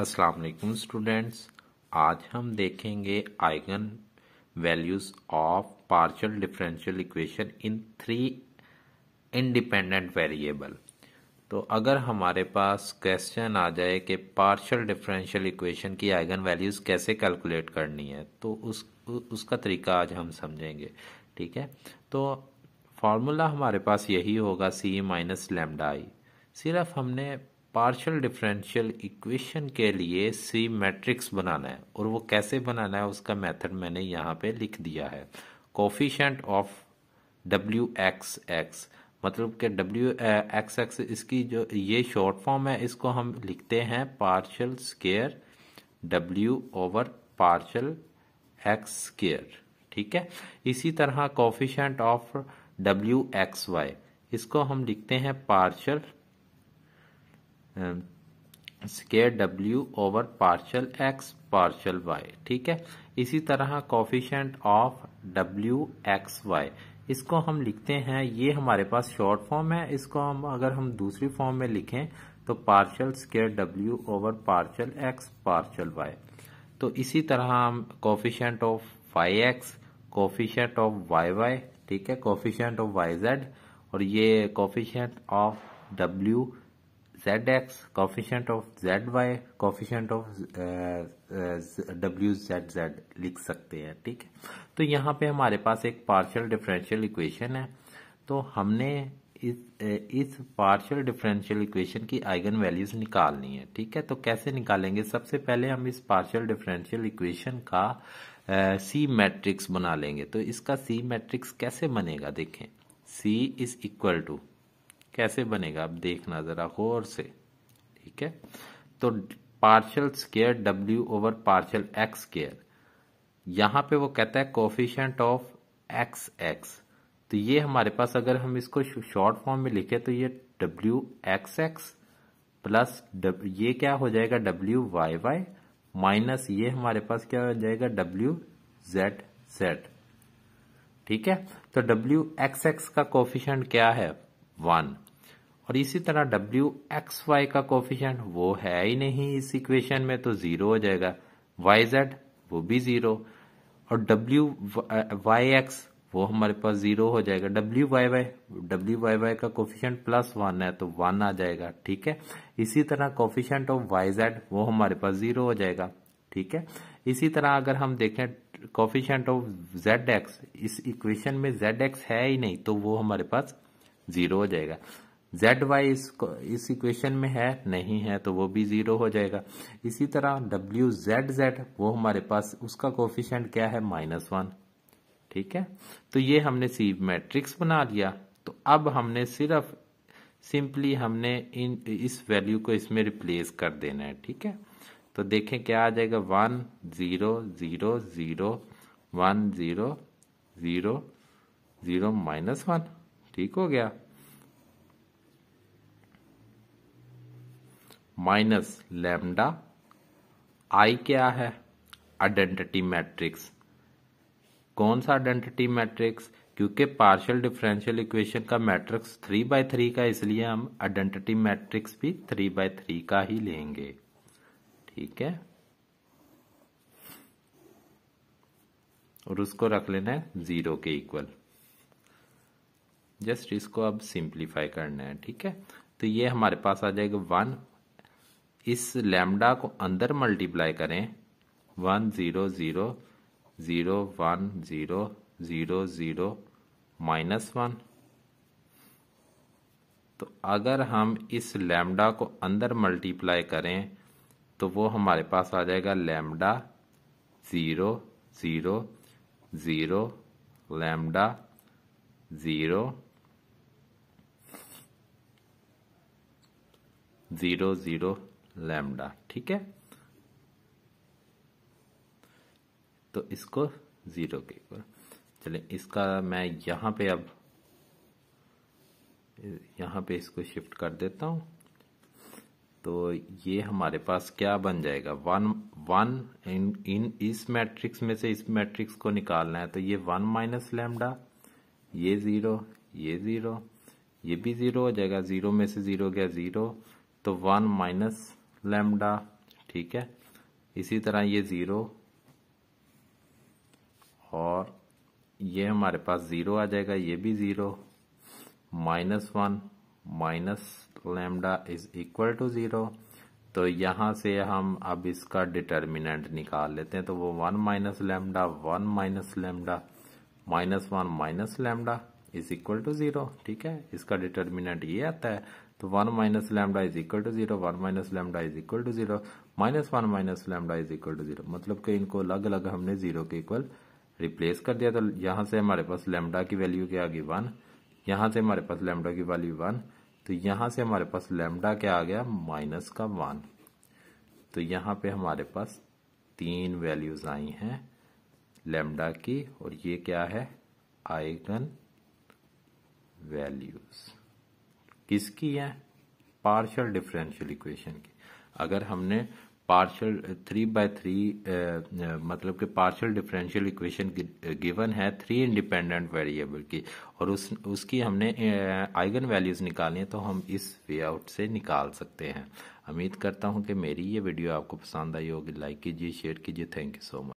अस्सलाम वालेकुम स्टूडेंट्स आज हम देखेंगे eigenvalues of partial differential equation in three independent variable तो अगर हमारे पास क्वेश्चन आ जाए कि पार्शियल डिफरेंशियल इक्वेशन की आइगन वैल्यूज़ कैसे कैलकुलेट करनी है तो उस उसका तरीका आज हम समझेंगे ठीक है तो फार्मूला हमारे पास यही होगा सी माइनस लेमडा आई सिर्फ हमने पार्शियल डिफरेंशियल इक्वेशन के लिए सी मैट्रिक्स बनाना है और वो कैसे बनाना है उसका मेथड मैंने यहाँ पे लिख दिया है कोफिशेंट ऑफ डब्ल्यू एक्स एक्स मतलब कि डब्ल्यू एक्स एक्स इसकी जो ये शॉर्ट फॉर्म है इसको हम लिखते हैं partial square W over partial x square ठीक है इसी तरह कोफिशेंट ऑफ डब्ल्यू एक्स वाई इसको हम लिखते हैं partial square W over partial x partial y ठीक है इसी तरह कॉफिशेंट ऑफ डब्ल्यू एक्स वाई इसको हम लिखते हैं ये हमारे पास शॉर्ट फॉर्म है इसको हम अगर हम दूसरी फॉर्म में लिखें तो partial square W over partial x partial Y तो इसी तरह हम coefficient of Y X coefficient of Y Y ठीक है कॉफिशेंट ऑफ वाई जेड और ये coefficient of W Z X of Z Y coefficient of W Z Z लिख सकते हैं ठीक है तो यहाँ पे हमारे पास एक पार्शियल डिफरेंशियल इक्वेशन है तो हमने इस इस पार्शियल डिफरेंशियल इक्वेशन की आइगन वैल्यूज निकालनी है ठीक है तो कैसे निकालेंगे सबसे पहले हम इस पार्शियल डिफरेंशियल इक्वेशन का सी uh, मैट्रिक्स बना लेंगे तो इसका सी मैट्रिक्स कैसे बनेगा देखें सी इज इक्वल टू कैसे बनेगा आप देखना ज़रा गौर से ठीक है तो partial square W over partial x square यहां पे वो कहता है कोफिशियंट ऑफ एक्स एक्स तो ये हमारे पास अगर हम इसको शॉर्ट फॉर्म में लिखे तो ये डब्ल्यू एक्स एक्स प्लस ये क्या हो जाएगा डब्ल्यू वाई वाई माइनस ये हमारे पास क्या हो जाएगा डब्ल्यू जेड जेड ठीक है तो डब्ल्यू एक्स एक्स का कोफिशियंट क्या है वन और इसी तरह डब्ल्यू एक्स वाई का कोफिशियंट वो है ही नहीं इस इक्वेशन में तो ज़ीरो हो जाएगा वाई जेड वो भी ज़ीरो और डब्ल्यू वाई एक्स वो हमारे पास ज़ीरो हो जाएगा W Y Y W Y Y का कोफिशियंट प्लस वन है तो वन आ जाएगा ठीक है इसी तरह कोफिशियंट ऑफ वाई जेड वो हमारे पास ज़ीरो हो जाएगा ठीक है इसी तरह अगर हम देखें कोफिशियंट ऑफ जेड एक्स इस इक्वेशन में जेड एक्स है ही नहीं तो वो हमारे पास जीरो हो जाएगा जेड वाई इस इक्वेशन में है नहीं है तो वो भी जीरो हो जाएगा इसी तरह डब्ल्यू जेड जेड वो हमारे पास उसका कोफिशेंट क्या है माइनस वन ठीक है तो ये हमने सी मैट्रिक्स बना लिया तो अब हमने सिर्फ सिंपली हमने इन इस वैल्यू को इसमें रिप्लेस कर देना है ठीक है तो देखें क्या आ जाएगा one zero zero zero one zero zero zero minus one ठीक हो गया माइनस लेमडा आई क्या है आइडेंटिटी मैट्रिक्स कौन सा आइडेंटिटी मैट्रिक्स क्योंकि पार्शियल डिफरेंशियल इक्वेशन का मैट्रिक्स थ्री बाय थ्री का इसलिए हम आइडेंटिटी मैट्रिक्स भी थ्री बाय थ्री का ही लेंगे ठीक है और उसको रख लेना है जीरो के इक्वल जस्ट इसको अब सिंप्लीफाई करना है ठीक है तो ये हमारे पास आ जाएगा वन इस लैम्डा को अंदर मल्टीप्लाई करें one zero zero zero one zero zero zero minus one तो अगर हम इस लैम्डा को अंदर मल्टीप्लाई करें तो वो हमारे पास आ जाएगा lambda zero zero zero lambda zero zero zero lambda ठीक है तो इसको जीरो के ऊपर चले इसका मैं यहां पे अब यहाँ पे इसको शिफ्ट कर देता हूं तो ये हमारे पास क्या बन जाएगा वन वन इन इन इस मैट्रिक्स में से इस मैट्रिक्स को निकालना है तो ये वन माइनस लेमडा ये ज़ीरो ये ज़ीरो ये भी ज़ीरो हो जाएगा ज़ीरो में से ज़ीरो गया ज़ीरो तो वन माइनस लेमडा ठीक है इसी तरह ये ज़ीरो और ये हमारे पास ज़ीरो आ जाएगा ये भी zero minus one minus lambda is equal to zero तो यहां से हम अब इसका डिटर्मिनेंट निकाल लेते हैं तो वो one minus lambda one minus lambda minus one minus lambda is equal to zero ठीक है इसका डिटर्मिनेंट ये आता है तो one minus lambda is equal to zero one minus lambda is equal to zero minus one minus lambda is equal to zero मतलब कि इनको अलग अलग हमने जीरो के इक्वल रिप्लेस कर दिया तो यहाँ से हमारे पास लेमडा की वैल्यू क्या आ गई वन यहाँ से हमारे पास लेमडा की वैल्यू वन तो यहाँ से हमारे पास लेमडा क्या आ गया माइनस का वन तो यहाँ पे हमारे पास तीन वैल्यूज आई हैं लेमडा की और ये क्या है आइगन वैल्यूज़ किसकी है पार्शियल डिफरेंशियल इक्वेशन की अगर हमने पार्शियल थ्री बाय थ्री मतलब कि पार्शियल डिफरेंशियल इक्वेशन गिवन है थ्री इंडिपेंडेंट वेरिएबल की और उस उसकी हमने आइगन वैल्यूज़ निकाली तो हम इस वे आउट से निकाल सकते हैं उम्मीद करता हूँ कि मेरी ये वीडियो आपको पसंद आई होगी लाइक कीजिए शेयर कीजिए थैंक यू सो मच